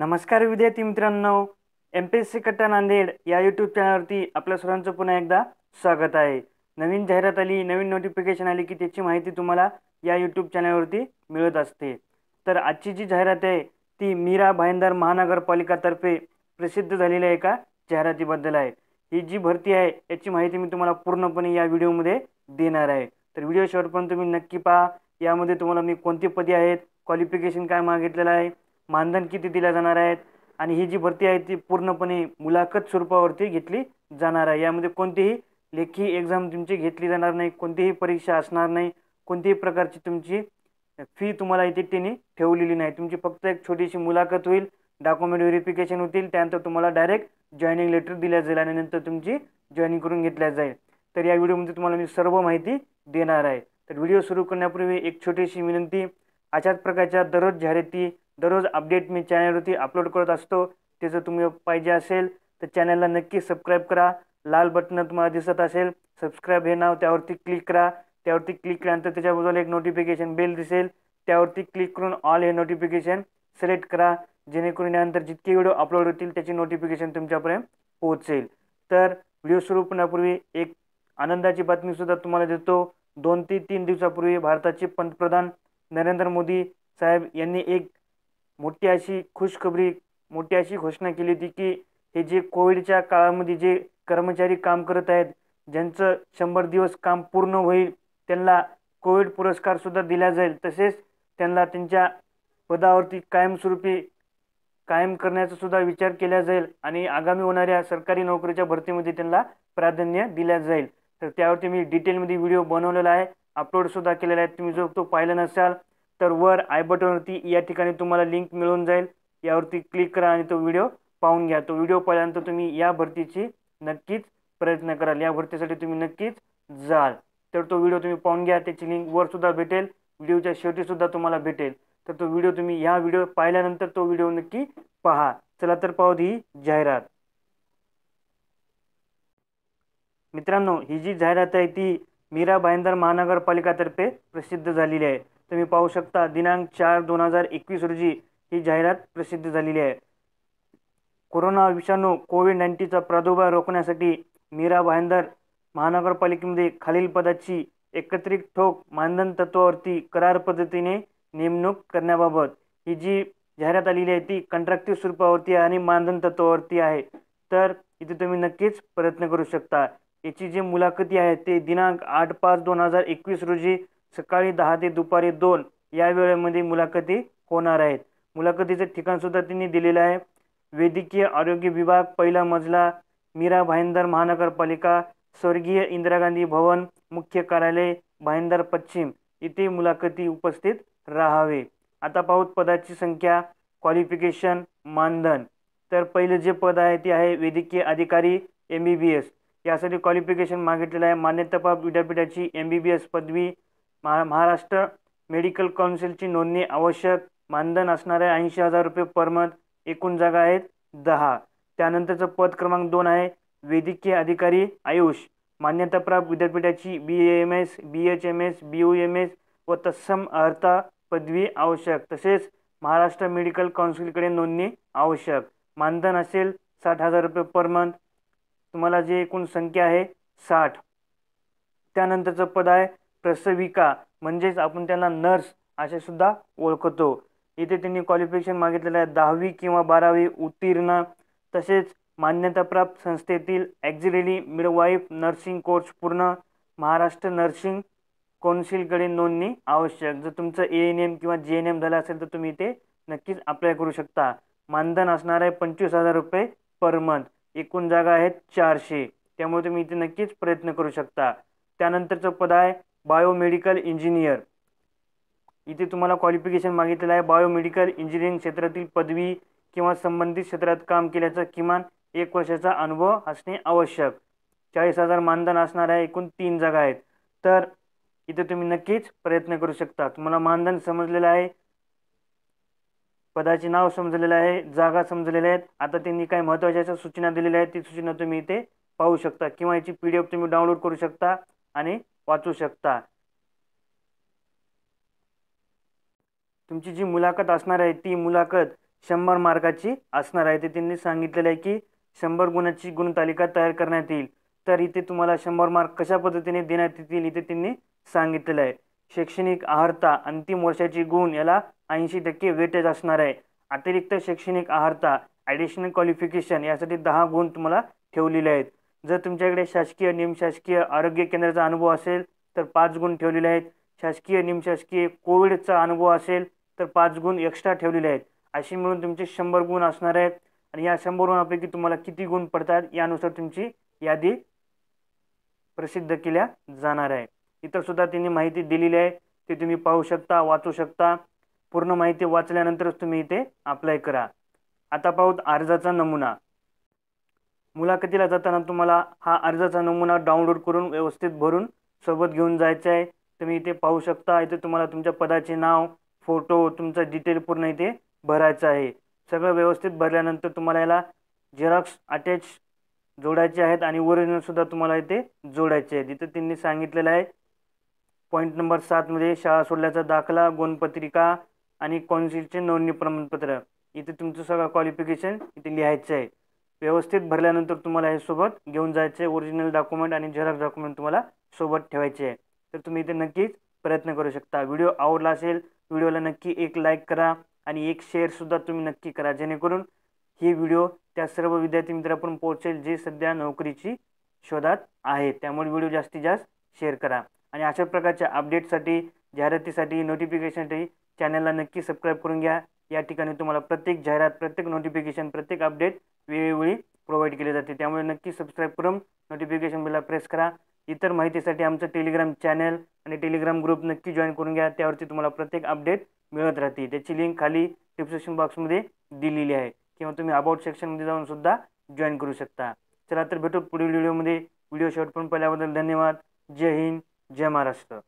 नमस्कार विद्यार्थी मित्रांनो एम पी एस सी कट्टा नांदेड या यूट्यूब चॅनलवरती आपल्या सर्वांचं पुन्हा एकदा स्वागत आहे नवीन जाहिरात आली नवीन नोटिफिकेशन आली की त्याची माहिती तुम्हाला या यूट्यूब चॅनलवरती मिळत असते तर आजची जी जाहिरात आहे ती मीरा भाईंदर महानगरपालिकातर्फे प्रसिद्ध झालेल्या एका जाहिरातीबद्दल आहे ही जी भरती आहे याची माहिती मी तुम्हाला पूर्णपणे या व्हिडिओमध्ये देणार आहे तर व्हिडिओ शेवटपर्यंत तुम्ही नक्की पहा यामध्ये तुम्हाला मी कोणती पदी आहेत क्वालिफिकेशन काय मागितलेलं आहे मानधन किती दिल्या जाणार आहेत आणि ही जी भरती आहे ती पूर्णपणे मुलाखत स्वरूपावरती घेतली जाणार आहे यामध्ये कोणतीही लेखी एक्झाम तुमची घेतली जाणार नाही कोणतीही परीक्षा असणार नाही कोणतीही प्रकारची तुमची फी तुम्हाला इथे त्यांनी ठेवलेली नाही तुमची फक्त एक छोटीशी मुलाखत होईल डॉक्युमेंट व्हेरिफिकेशन होतील त्यानंतर तुम्हाला डायरेक्ट जॉईनिंग लेटर दिल्या जाईल आणि नंतर तुमची जॉईनिंग करून घेतल्या जाईल तर या व्हिडिओमध्ये तुम्हाला मी सर्व माहिती देणार आहे तर व्हिडिओ सुरू करण्यापूर्वी एक छोटीशी विनंती अशाच प्रकारच्या दररोज जाहिराती दररोज अपडेट मी चॅनलवरती अपलोड करत असतो ते जर तुम्ही पाहिजे असेल तर चॅनलला नक्की सबस्क्राईब करा लाल बटन तुम्हाला दिसत असेल सबस्क्राईब हे नाव त्यावरती क्लिक करा त्यावरती क्लिक केल्यानंतर बाजूला एक नोटिफिकेशन बेल दिसेल त्यावरती क्लिक करून ऑल हे नोटिफिकेशन सिलेक्ट करा जेणेकरून यानंतर जितके व्हिडिओ अपलोड होतील त्याची नोटिफिकेशन तुमच्यापर्यंत पोहोचेल तर व्हिडिओ सुरू होण्यापूर्वी एक आनंदाची बातमीसुद्धा तुम्हाला देतो दोन ते तीन दिवसापूर्वी भारताचे पंतप्रधान नरेंद्र मोदी साहेब यांनी एक मोठी अशी खुशखबरी मोठी अशी घोषणा केली होती की हे जे कोविडच्या काळामध्ये जे कर्मचारी काम करत आहेत ज्यांचं शंभर दिवस काम पूर्ण होईल त्यांना कोविड पुरस्कारसुद्धा दिला जाईल तसेच त्यांना त्यांच्या पदावरती कायमस्वरूपी कायम करण्याचासुद्धा सुद्धा विचार केला जाईल आणि आगामी होणाऱ्या सरकारी नोकरीच्या भरतीमध्ये त्यांना प्राधान्य दिल्या जाईल तर त्यावरती मी डिटेलमध्ये व्हिडिओ बनवलेला आहे अपलोडसुद्धा केलेला आहे तुम्ही जर तो पाहिला नसाल तर वर आय बटनवरती या ठिकाणी तुम्हाला लिंक मिळून जाईल यावरती क्लिक करा आणि तो व्हिडिओ पाहून घ्या तो व्हिडिओ पाहिल्यानंतर तुम्ही या भरतीची नक्कीच प्रयत्न कराल या भरतीसाठी तुम्ही नक्कीच जाल तर तो व्हिडिओ तुम्ही पाहून घ्या त्याची लिंक सुद्धा भेटेल व्हिडिओच्या शेवटीसुद्धा तुम्हाला भेटेल तर तो व्हिडिओ तुम्ही या व्हिडिओ पाहिल्यानंतर तो व्हिडिओ नक्की पहा चला तर पाहू ही जाहिरात मित्रांनो ही जी जाहिरात आहे ती मीरा भाईंदर महानगरपालिकातर्फे प्रसिद्ध झालेली आहे तुम्ही पाहू शकता दिनांक चार दोन हजार एकवीस रोजी ही जाहिरात प्रसिद्ध झालेली आहे कोरोना विषाणू कोविड नाईन्टीनचा प्रादुर्भाव रोखण्यासाठी मीरा भायंदर महानगरपालिकेमध्ये खालील पदाची एकत्रित ठोक मानधन तत्वावरती करार पद्धतीने नेमणूक करण्याबाबत ही जी जाहिरात आलेली आहे ती कंट्रॅक्टिव स्वरूपावरती आणि मानधन तत्वावरती आहे तर इथे तुम्ही नक्कीच प्रयत्न करू शकता याची जी मुलाखती आहे ते दिनांक आठ पाच दोन हजार एकवीस रोजी सकाळी दहा ते दुपारी दोन या वेळेमध्ये मुलाखती होणार आहेत मुलाखतीचं ठिकाणसुद्धा त्यांनी दिलेलं आहे वैद्यकीय आरोग्य विभाग पहिला मजला मीरा भाईंदर महानगरपालिका स्वर्गीय इंदिरा गांधी भवन मुख्य कार्यालय भाईंदर पश्चिम इथे मुलाखती उपस्थित राहावे आता पाहूत पदाची संख्या क्वालिफिकेशन मानधन तर पहिलं जे पद आहे ते आहे वैद्यकीय अधिकारी एम बी बी एस यासाठी क्वालिफिकेशन मागितलेलं आहे मान्यताप्राप्त विद्यापीठाची एम बी बी एस पदवी महा महाराष्ट्र मेडिकल काउन्सिलची नोंदणी आवश्यक मानधन असणारे ऐंशी हजार रुपये पर मंथ एकूण जागा आहेत दहा त्यानंतरचं पद क्रमांक दोन आहे वैद्यकीय अधिकारी आयुष मान्यताप्राप्त विद्यापीठाची B M S B H M S B U M S व तत्सम अर्हता पदवी आवश्यक तसेच महाराष्ट्र मेडिकल काउन्सिलकडे नोंदणी आवश्यक मानधन असेल साठ हजार रुपये पर मंथ तुम्हाला जे एकूण संख्या आहे साठ त्यानंतरचं पद आहे प्रसविका म्हणजेच आपण त्यांना नर्स असे सुद्धा ओळखतो इथे त्यांनी क्वालिफिकेशन मागितलेलं आहे दहावी किंवा बारावी उत्तीर्ण तसेच मान्यताप्राप्त संस्थेतील ॲक्झिलेरी मिडवाईफ नर्सिंग कोर्स पूर्ण महाराष्ट्र नर्सिंग कौन्सिलकडे नोंदणी आवश्यक जर तुमचं ए एन एम किंवा जे एन एम झालं असेल तर तुम्ही इथे नक्कीच अप्लाय करू शकता मानधन असणार आहे पंचवीस हजार रुपये पर मंथ एकूण जागा आहेत चारशे त्यामुळे तुम्ही इथे नक्कीच प्रयत्न करू शकता त्यानंतरचं पद आहे बायोमेडिकल इंजिनियर इथे तुम्हाला क्वालिफिकेशन मागितलेलं आहे बायोमेडिकल इंजिनिअरिंग क्षेत्रातील पदवी किंवा संबंधित क्षेत्रात काम केल्याचा किमान एक वर्षाचा अनुभव असणे आवश्यक चाळीस हजार मानधन असणार आहे एकूण तीन जागा आहेत तर इथे तुम्ही नक्कीच प्रयत्न करू शकता तुम्हाला मानधन समजलेलं आहे पदाचे नाव समजलेलं आहे जागा समजलेल्या आहेत आता त्यांनी काही महत्त्वाच्या सूचना दिलेल्या आहेत ती सूचना तुम्ही इथे पाहू शकता किंवा याची पी डी एफ तुम्ही डाउनलोड करू शकता आणि वाचू शकता तुमची जी मुलाखत असणार आहे ती मुलाखत शंभर मार्काची असणार आहे ते त्यांनी सांगितलेलं आहे की शंभर गुणाची गुणतालिका तयार करण्यात येईल तर इथे तुम्हाला शंभर मार्क कशा पद्धतीने देण्यात येतील इथे त्यांनी सांगितलेलं आहे शैक्षणिक आहारता अंतिम वर्षाची गुण याला ऐंशी टक्के वेटेज असणार आहे अतिरिक्त शैक्षणिक आहारता ॲडिशनल क्वालिफिकेशन यासाठी दहा गुण तुम्हाला ठेवलेले आहेत जर तुमच्याकडे शासकीय निमशासकीय आरोग्य केंद्राचा अनुभव असेल तर पाच गुण ठेवलेले आहेत शासकीय निमशासकीय कोविडचा अनुभव असेल तर पाच गुण एक्स्ट्रा ठेवलेले आहेत अशी मिळून तुमचे शंभर गुण असणार आहेत आणि या शंभर गुणापैकी तुम्हाला किती गुण पडतात यानुसार तुमची यादी प्रसिद्ध केल्या जाणार आहे इतर सुद्धा त्यांनी माहिती दिलेली आहे ते तुम्ही पाहू शकता वाचू शकता पूर्ण माहिती वाचल्यानंतरच तुम्ही इथे अप्लाय करा आता पाहूत अर्जाचा नमुना मुलाखतीला जाताना तुम्हाला हा अर्जाचा नमुना डाउनलोड करून व्यवस्थित भरून सोबत घेऊन जायचं आहे तुम्ही इथे पाहू शकता इथे तुम्हाला तुमच्या पदाचे नाव फोटो तुमचा डिटेल पूर्ण इथे भरायचं आहे सगळं व्यवस्थित भरल्यानंतर तुम्हाला याला झेरॉक्स अटॅच जोडायचे आहेत आणि ओरिजिनलसुद्धा तुम्हाला इथे जोडायचे आहेत इथं त्यांनी सांगितलेलं आहे पॉईंट नंबर सातमध्ये शाळा सोडल्याचा दाखला गुणपत्रिका आणि कॉन्सिलचे नोंदणी प्रमाणपत्र इथे तुमचं सगळं क्वालिफिकेशन इथे लिहायचं आहे व्यवस्थित भरल्यानंतर तुम्हाला हे सोबत घेऊन जायचे आहे ओरिजिनल डॉक्युमेंट आणि झेरॉक्स डॉक्युमेंट तुम्हाला सोबत ठेवायचे आहे तर तुम्ही इथे नक्कीच प्रयत्न करू शकता व्हिडिओ आवडला असेल व्हिडिओला नक्की एक लाईक करा आणि एक शेअरसुद्धा तुम्ही नक्की करा जेणेकरून ही व्हिडिओ त्या सर्व विद्यार्थी मित्रांपर्यंत पोहोचेल जे सध्या नोकरीची शोधात आहे त्यामुळे व्हिडिओ जास्तीत जास्त शेअर करा आणि अशा प्रकारच्या अपडेटसाठी जाहिरातीसाठी नोटिफिकेशनसाठी चॅनलला नक्की सबस्क्राईब करून घ्या या ठिकाणी तुम्हाला प्रत्येक जाहिरात प्रत्येक नोटिफिकेशन प्रत्येक अपडेट वेळोवेळी प्रोव्हाइड केले जाते त्यामुळे नक्की सबस्क्राईब करून नोटिफिकेशन बिलला प्रेस करा इतर माहितीसाठी आमचं टेलिग्राम चॅनल आणि टेलिग्राम ग्रुप नक्की जॉईन करून घ्या त्यावरती तुम्हाला प्रत्येक अपडेट मिळत राहते त्याची लिंक खाली डिस्क्रिप्शन बॉक्समध्ये दिलेली आहे किंवा तुम्ही अबाउट सेक्शनमध्ये जाऊन सुद्धा जॉईन करू शकता चला तर भेटू पुढील व्हिडिओमध्ये व्हिडिओ शॉर्ट पण पहिल्याबद्दल धन्यवाद जय हिंद जय महाराष्ट्र